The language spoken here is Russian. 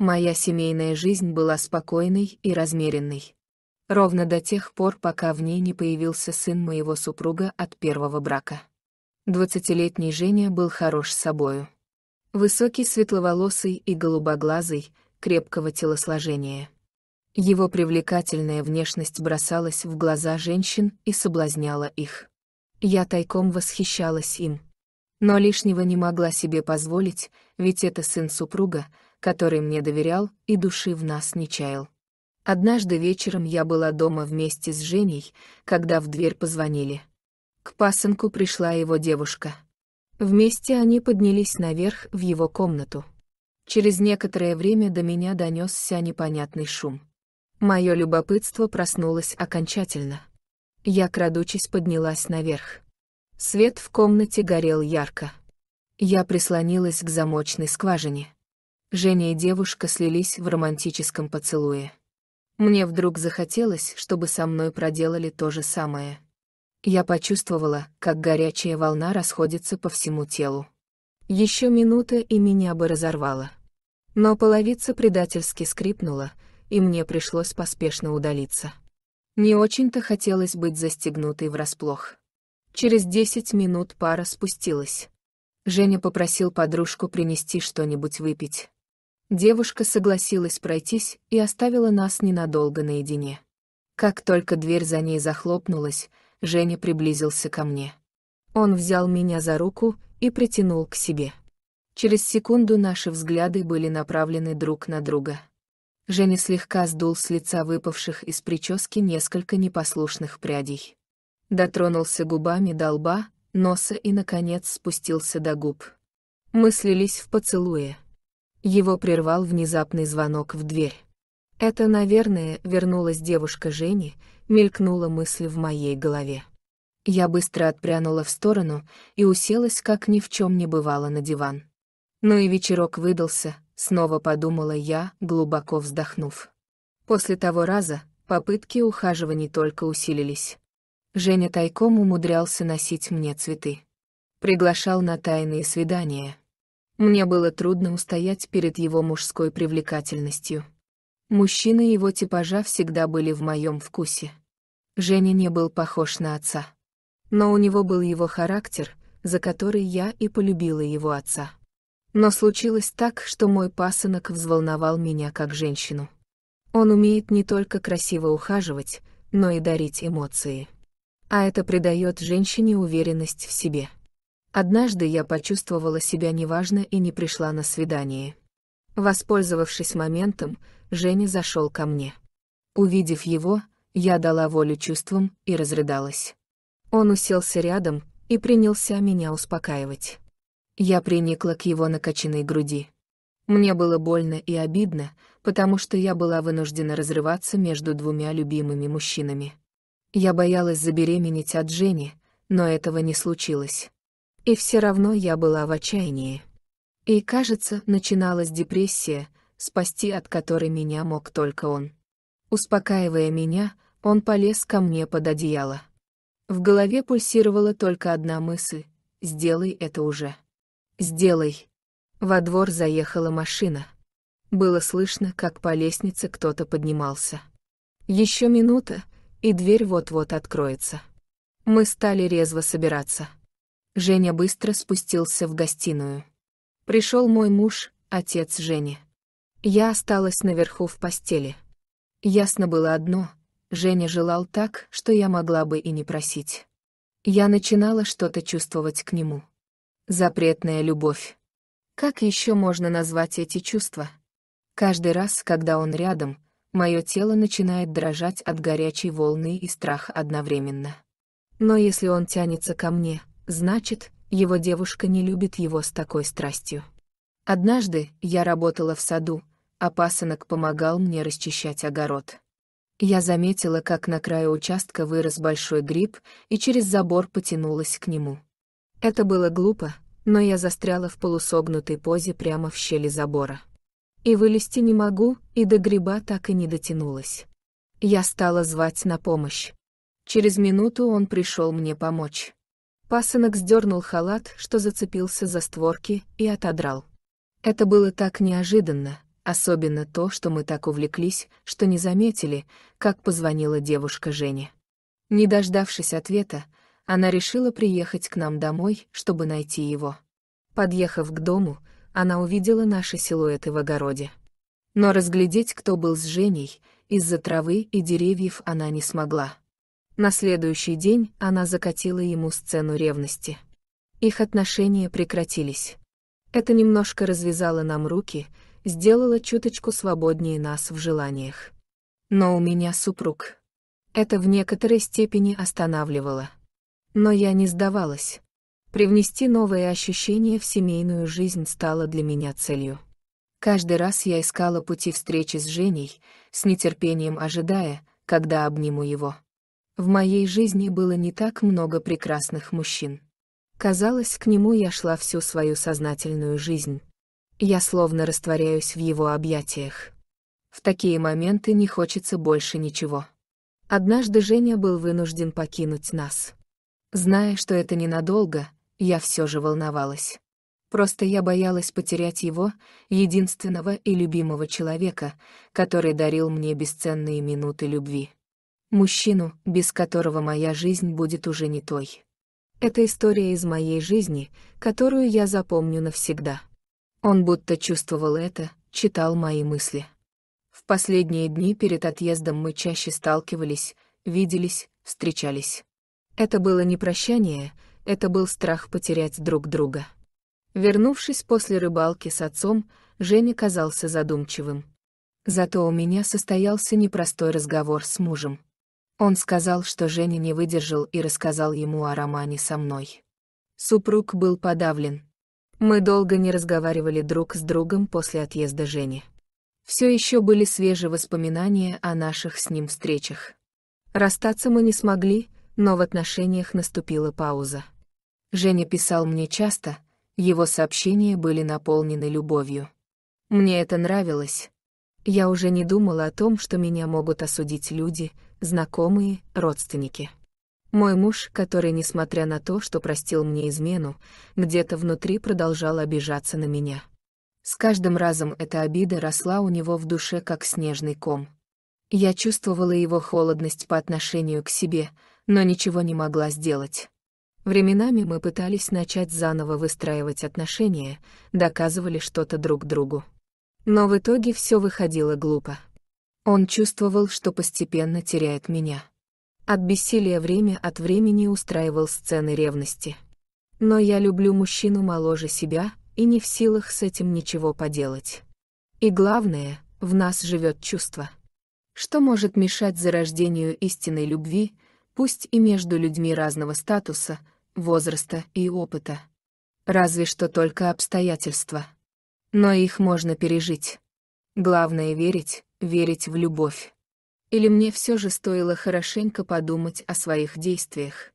Моя семейная жизнь была спокойной и размеренной. Ровно до тех пор, пока в ней не появился сын моего супруга от первого брака. Двадцатилетний Женя был хорош собою. Высокий, светловолосый и голубоглазый, крепкого телосложения. Его привлекательная внешность бросалась в глаза женщин и соблазняла их. Я тайком восхищалась им. Но лишнего не могла себе позволить, ведь это сын супруга — который мне доверял и души в нас не чаял. Однажды вечером я была дома вместе с Женей, когда в дверь позвонили. К пасынку пришла его девушка. Вместе они поднялись наверх в его комнату. Через некоторое время до меня донесся непонятный шум. Мое любопытство проснулось окончательно. Я, крадучись, поднялась наверх. Свет в комнате горел ярко. Я прислонилась к замочной скважине. Женя и девушка слились в романтическом поцелуе. Мне вдруг захотелось, чтобы со мной проделали то же самое. Я почувствовала, как горячая волна расходится по всему телу. Еще минута, и меня бы разорвало. Но половица предательски скрипнула, и мне пришлось поспешно удалиться. Не очень-то хотелось быть застегнутой врасплох. Через десять минут пара спустилась. Женя попросил подружку принести что-нибудь выпить. Девушка согласилась пройтись и оставила нас ненадолго наедине. Как только дверь за ней захлопнулась, Женя приблизился ко мне. Он взял меня за руку и притянул к себе. Через секунду наши взгляды были направлены друг на друга. Женя слегка сдул с лица выпавших из прически несколько непослушных прядей. Дотронулся губами до лба, носа и, наконец, спустился до губ. Мы слились в поцелуе. Его прервал внезапный звонок в дверь. Это, наверное, вернулась девушка Жени, мелькнула мысль в моей голове. Я быстро отпрянула в сторону и уселась, как ни в чем не бывало, на диван. Ну и вечерок выдался, снова подумала я, глубоко вздохнув. После того раза попытки ухаживаний только усилились. Женя тайком умудрялся носить мне цветы. Приглашал на тайные свидания. Мне было трудно устоять перед его мужской привлекательностью. Мужчины его типажа всегда были в моем вкусе. Женя не был похож на отца. Но у него был его характер, за который я и полюбила его отца. Но случилось так, что мой пасынок взволновал меня как женщину. Он умеет не только красиво ухаживать, но и дарить эмоции. А это придает женщине уверенность в себе. Однажды я почувствовала себя неважно и не пришла на свидание. Воспользовавшись моментом, Женя зашел ко мне. Увидев его, я дала волю чувствам и разрыдалась. Он уселся рядом и принялся меня успокаивать. Я приникла к его накачанной груди. Мне было больно и обидно, потому что я была вынуждена разрываться между двумя любимыми мужчинами. Я боялась забеременеть от Жени, но этого не случилось. И все равно я была в отчаянии. И, кажется, начиналась депрессия, спасти от которой меня мог только он. Успокаивая меня, он полез ко мне под одеяло. В голове пульсировала только одна мысль — «Сделай это уже». «Сделай». Во двор заехала машина. Было слышно, как по лестнице кто-то поднимался. Еще минута, и дверь вот-вот откроется. Мы стали резво собираться. Женя быстро спустился в гостиную. Пришел мой муж, отец Жени. Я осталась наверху в постели. Ясно было одно, Женя желал так, что я могла бы и не просить. Я начинала что-то чувствовать к нему. Запретная любовь. Как еще можно назвать эти чувства? Каждый раз, когда он рядом, мое тело начинает дрожать от горячей волны и страха одновременно. Но если он тянется ко мне, Значит, его девушка не любит его с такой страстью. Однажды я работала в саду, а пасынок помогал мне расчищать огород. Я заметила, как на краю участка вырос большой гриб и через забор потянулась к нему. Это было глупо, но я застряла в полусогнутой позе прямо в щели забора. И вылезти не могу, и до гриба так и не дотянулась. Я стала звать на помощь. Через минуту он пришел мне помочь. Пасынок сдернул халат, что зацепился за створки, и отодрал. Это было так неожиданно, особенно то, что мы так увлеклись, что не заметили, как позвонила девушка Жене. Не дождавшись ответа, она решила приехать к нам домой, чтобы найти его. Подъехав к дому, она увидела наши силуэты в огороде. Но разглядеть, кто был с Женей, из-за травы и деревьев она не смогла. На следующий день она закатила ему сцену ревности. Их отношения прекратились. Это немножко развязало нам руки, сделало чуточку свободнее нас в желаниях. Но у меня супруг. Это в некоторой степени останавливало. Но я не сдавалась. Привнести новые ощущения в семейную жизнь стало для меня целью. Каждый раз я искала пути встречи с Женей, с нетерпением ожидая, когда обниму его. В моей жизни было не так много прекрасных мужчин. Казалось, к нему я шла всю свою сознательную жизнь. Я словно растворяюсь в его объятиях. В такие моменты не хочется больше ничего. Однажды Женя был вынужден покинуть нас. Зная, что это ненадолго, я все же волновалась. Просто я боялась потерять его, единственного и любимого человека, который дарил мне бесценные минуты любви. Мужчину, без которого моя жизнь будет уже не той. Это история из моей жизни, которую я запомню навсегда. Он будто чувствовал это, читал мои мысли. В последние дни перед отъездом мы чаще сталкивались, виделись, встречались. Это было не прощание, это был страх потерять друг друга. Вернувшись после рыбалки с отцом, Женя казался задумчивым. Зато у меня состоялся непростой разговор с мужем. Он сказал, что Женя не выдержал и рассказал ему о романе со мной. Супруг был подавлен. Мы долго не разговаривали друг с другом после отъезда Жени. Все еще были свежие воспоминания о наших с ним встречах. Расстаться мы не смогли, но в отношениях наступила пауза. Женя писал мне часто, его сообщения были наполнены любовью. Мне это нравилось, я уже не думала о том, что меня могут осудить люди, знакомые, родственники. Мой муж, который, несмотря на то, что простил мне измену, где-то внутри продолжал обижаться на меня. С каждым разом эта обида росла у него в душе как снежный ком. Я чувствовала его холодность по отношению к себе, но ничего не могла сделать. Временами мы пытались начать заново выстраивать отношения, доказывали что-то друг другу. Но в итоге все выходило глупо. Он чувствовал, что постепенно теряет меня. От бессилия время от времени устраивал сцены ревности. Но я люблю мужчину моложе себя и не в силах с этим ничего поделать. И главное, в нас живет чувство. Что может мешать зарождению истинной любви, пусть и между людьми разного статуса, возраста и опыта? Разве что только обстоятельства. Но их можно пережить. Главное — верить, верить в любовь. Или мне все же стоило хорошенько подумать о своих действиях?